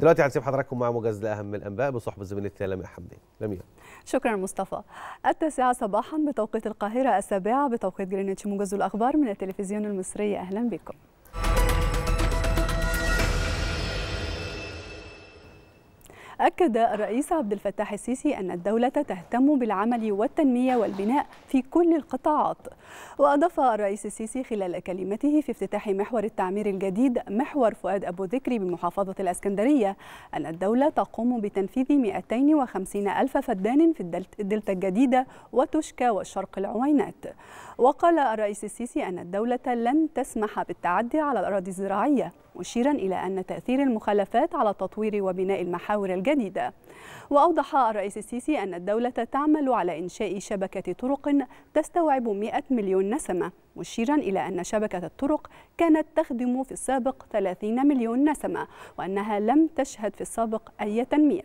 دلوقتي هنسيب حضراتكم مع موجز لاهم الانباء بصحبه زميلتي لميا حمدي لميا شكرا مصطفى التاسعه صباحا بتوقيت القاهره السابعه بتوقيت جرينتش موجز الاخبار من التلفزيون المصري اهلا بكم أكد الرئيس عبد الفتاح السيسي أن الدولة تهتم بالعمل والتنمية والبناء في كل القطاعات وأضاف الرئيس السيسي خلال كلمته في افتتاح محور التعمير الجديد محور فؤاد أبو ذكري بمحافظة الأسكندرية أن الدولة تقوم بتنفيذ 250 ألف فدان في الدلتا الجديدة وتشكى والشرق العوينات وقال الرئيس السيسي أن الدولة لن تسمح بالتعدي على الأراضي الزراعية مشيرا إلى أن تأثير المخالفات على تطوير وبناء المحاور الجديدة وأوضح الرئيس السيسي أن الدولة تعمل على إنشاء شبكة طرق تستوعب 100 مليون نسمة مشيرا إلى أن شبكة الطرق كانت تخدم في السابق 30 مليون نسمة وأنها لم تشهد في السابق أي تنمية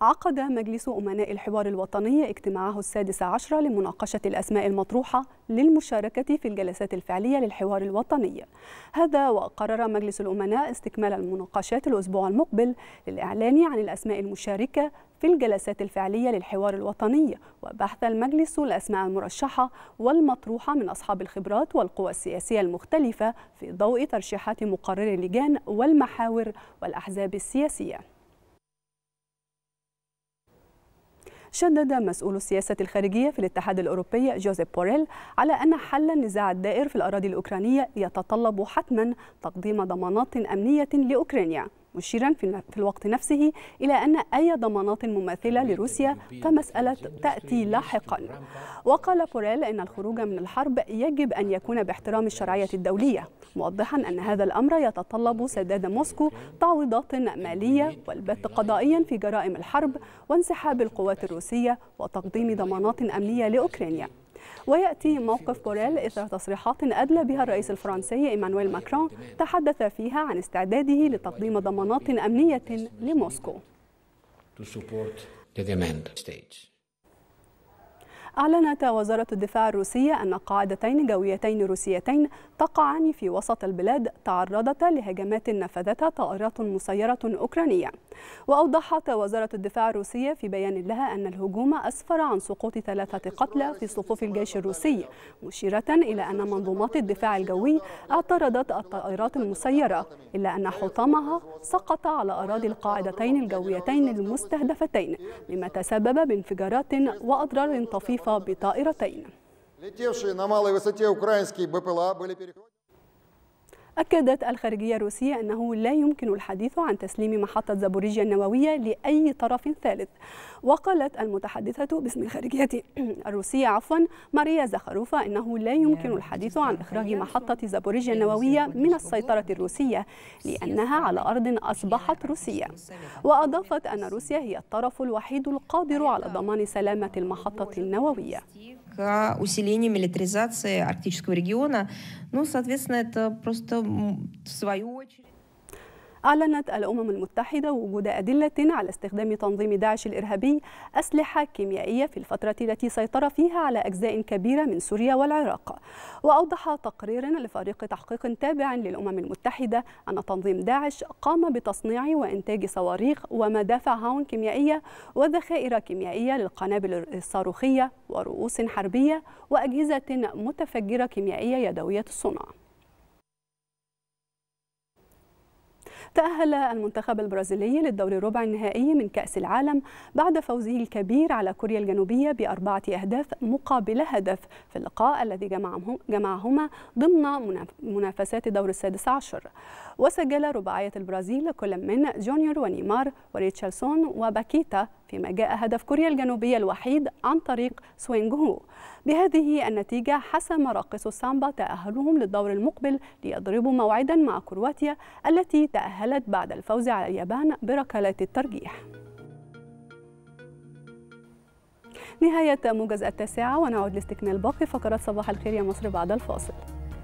عقد مجلس أمناء الحوار الوطني اجتماعه السادس عشر لمناقشة الأسماء المطروحة للمشاركة في الجلسات الفعلية للحوار الوطني هذا وقرر مجلس الأمناء استكمال المناقشات الأسبوع المقبل للإعلان عن الأسماء المشاركة في الجلسات الفعلية للحوار الوطني وبحث المجلس الأسماء المرشحة والمطروحة من أصحاب الخبرات والقوى السياسية المختلفة في ضوء ترشيحات مقرر اللجان والمحاور والأحزاب السياسية شدد مسؤول السياسة الخارجية في الاتحاد الأوروبي جوزيف بوريل على أن حل النزاع الدائر في الأراضي الأوكرانية يتطلب حتما تقديم ضمانات أمنية لأوكرانيا مشيرا في الوقت نفسه إلى أن أي ضمانات مماثلة لروسيا فمسألة تأتي لاحقا وقال بوريل إن الخروج من الحرب يجب أن يكون باحترام الشرعية الدولية موضحا أن هذا الأمر يتطلب سداد موسكو تعويضات مالية والبت قضائيا في جرائم الحرب وانسحاب القوات الروسية وتقديم ضمانات أمنية لأوكرانيا ويأتي موقف بوريل إثر تصريحات أدلى بها الرئيس الفرنسي إيمانويل ماكرون تحدث فيها عن استعداده لتقديم ضمانات أمنية لموسكو. أعلنت وزارة الدفاع الروسية أن قاعدتين جويتين روسيتين تقعان في وسط البلاد تعرضتا لهجمات نفذتها طائرات مسيرة أوكرانية وأوضحت وزارة الدفاع الروسية في بيان لها أن الهجوم أسفر عن سقوط ثلاثة قتلى في صفوف الجيش الروسي مشيرة إلى أن منظومات الدفاع الجوي اعترضت الطائرات المسيرة إلا أن حطامها سقط على أراضي القاعدتين الجويتين المستهدفتين مما تسبب بانفجارات وأضرار طفيفة الخاطفة بطائرتين أكدت الخارجية الروسية أنه لا يمكن الحديث عن تسليم محطة زابوريجيا النووية لأي طرف ثالث وقالت المتحدثة باسم الخارجية الروسية عفوا ماريا زخروفا أنه لا يمكن الحديث عن إخراج محطة زابوريجيا النووية من السيطرة الروسية لأنها على أرض أصبحت يعني روسية وأضافت أن روسيا هي الطرف الوحيد القادر على ضمان سلامة المحطة النووية к усилению милитаризации арктического региона. Ну, соответственно, это просто в свою очередь... أعلنت الأمم المتحدة وجود أدلة على استخدام تنظيم داعش الإرهابي أسلحة كيميائية في الفترة التي سيطر فيها على أجزاء كبيرة من سوريا والعراق وأوضح تقرير لفريق تحقيق تابع للأمم المتحدة أن تنظيم داعش قام بتصنيع وإنتاج صواريخ ومدافع هاون كيميائية وذخائر كيميائية للقنابل الصاروخية ورؤوس حربية وأجهزة متفجرة كيميائية يدوية الصنع تأهل المنتخب البرازيلي للدور الربع النهائي من كأس العالم بعد فوزه الكبير على كوريا الجنوبية بأربعة أهداف مقابل هدف في اللقاء الذي جمعهما ضمن منافسات دور السادس عشر وسجل رباعية البرازيل كل من جونيور ونيمار وريتشالسون وباكيتا فيما جاء هدف كوريا الجنوبية الوحيد عن طريق هو بهذه النتيجة حسم راقصو السامبا تأهلهم للدور المقبل ليضربوا موعدا مع كرواتيا التي تأهلت بعد الفوز على اليابان بركلات الترجيح نهاية موجز التاسعة ونعود لاستكمال باقي فقرات صباح الخير يا مصر بعد الفاصل